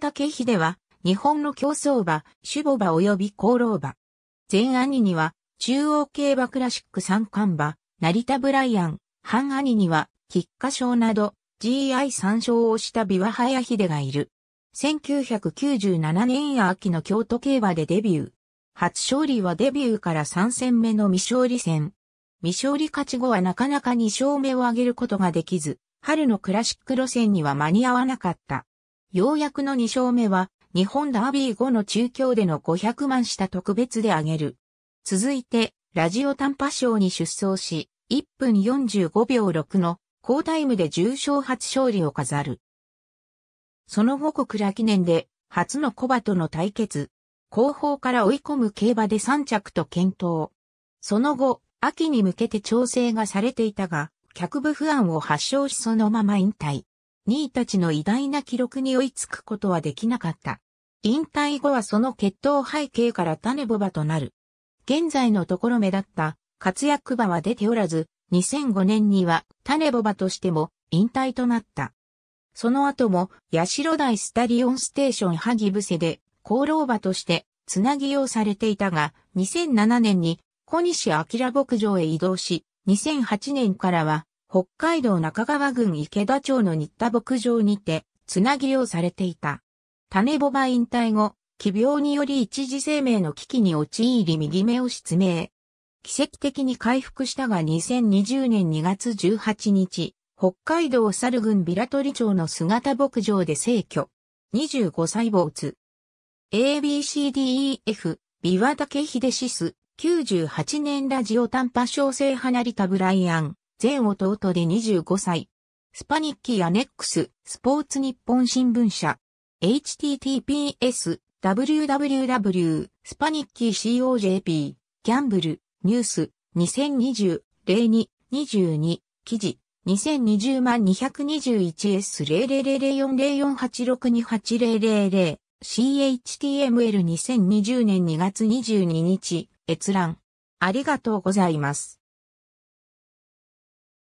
タケヒ秀は、日本の競走馬、守母馬及び功労馬。前兄には、中央競馬クラシック三冠馬、成田ブライアン、半兄には、菊花賞など、GI 参照をしたハヤ早秀がいる。1997年秋の京都競馬でデビュー。初勝利はデビューから3戦目の未勝利戦。未勝利勝ち後はなかなか2勝目を挙げることができず、春のクラシック路線には間に合わなかった。ようやくの2勝目は、日本ダービー後の中京での500万した特別であげる。続いて、ラジオ短波賞に出走し、1分45秒6の高タイムで重賞初勝利を飾る。その後小倉記念で、初のコバとの対決。後方から追い込む競馬で3着と検討。その後、秋に向けて調整がされていたが、客部不安を発症しそのまま引退。2位たちの偉大な記録に追いつくことはできなかった。引退後はその血統背景から種ボバとなる。現在のところ目立った活躍馬は出ておらず、2005年には種ボバとしても引退となった。その後も、八代大スタリオンステーション萩伏セで、功労馬としてつなぎをされていたが、2007年に小西明牧場へ移動し、2008年からは北海道中川郡池田町の新田牧場にて、つなぎをされていた。種ボバ引退後、奇病により一時生命の危機に陥り右目を失明。奇跡的に回復したが2020年2月18日、北海道猿郡ビラトリ町の姿牧場で逝去。25歳没。ABCDEF、ビワタケヒデシス、98年ラジオ短波小生離れたブライアン。全弟で25歳。スパニッキーアネックス、スポーツ日本新聞社。https, www, スパニッキー COJP、ギャンブル、ニュース、2020、02、22、記事、2020万 221S0004048628000、CHTML2020 年2月22日、閲覧。ありがとうございます。